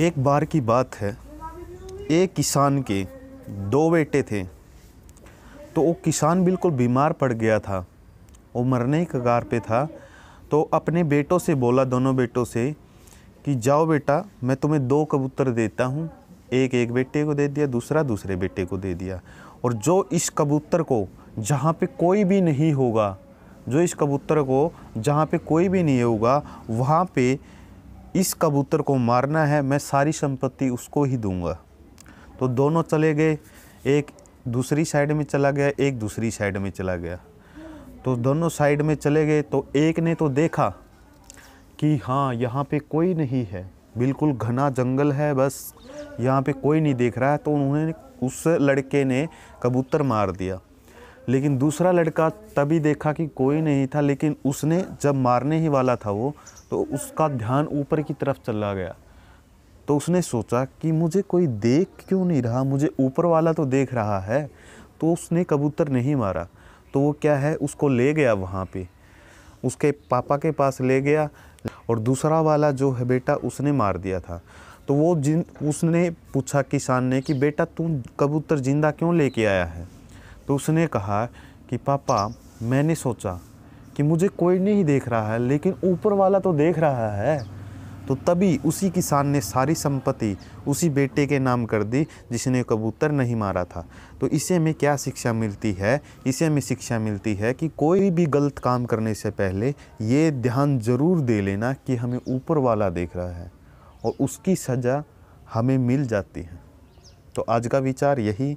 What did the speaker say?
एक बार की बात है एक किसान के दो बेटे थे तो वो किसान बिल्कुल बीमार पड़ गया था वो मरने के कगार पे था तो अपने बेटों से बोला दोनों बेटों से कि जाओ बेटा मैं तुम्हें दो कबूतर देता हूँ एक एक बेटे को दे दिया दूसरा दूसरे बेटे को दे दिया और जो इस कबूतर को जहाँ पे कोई भी नहीं होगा जो इस कबूतर को जहाँ पे कोई भी नहीं होगा वहाँ पे इस कबूतर को मारना है मैं सारी संपत्ति उसको ही दूंगा तो दोनों चले गए एक दूसरी साइड में चला गया एक दूसरी साइड में चला गया तो दोनों साइड में चले गए तो एक ने तो देखा कि हाँ यहाँ पे कोई नहीं है बिल्कुल घना जंगल है बस यहाँ पे कोई नहीं देख रहा है तो उन्होंने उस लड़के ने कबूतर मार दिया लेकिन दूसरा लड़का तभी देखा कि कोई नहीं था लेकिन उसने जब मारने ही वाला था वो तो उसका ध्यान ऊपर की तरफ चला गया तो उसने सोचा कि मुझे कोई देख क्यों नहीं रहा मुझे ऊपर वाला तो देख रहा है तो उसने कबूतर नहीं मारा तो वो क्या है उसको ले गया वहाँ पे उसके पापा के पास ले गया और दूसरा वाला जो है बेटा उसने मार दिया था तो वो जिन उसने पूछा किसान ने कि बेटा तू कबूतर ज़िंदा क्यों लेके आया है तो उसने कहा कि पापा मैंने सोचा कि मुझे कोई नहीं देख रहा है लेकिन ऊपर वाला तो देख रहा है तो तभी उसी किसान ने सारी संपत्ति उसी बेटे के नाम कर दी जिसने कबूतर नहीं मारा था तो इसे हमें क्या शिक्षा मिलती है इसे हमें शिक्षा मिलती है कि कोई भी गलत काम करने से पहले ये ध्यान ज़रूर दे लेना कि हमें ऊपर वाला देख रहा है और उसकी सज़ा हमें मिल जाती है तो आज का विचार यही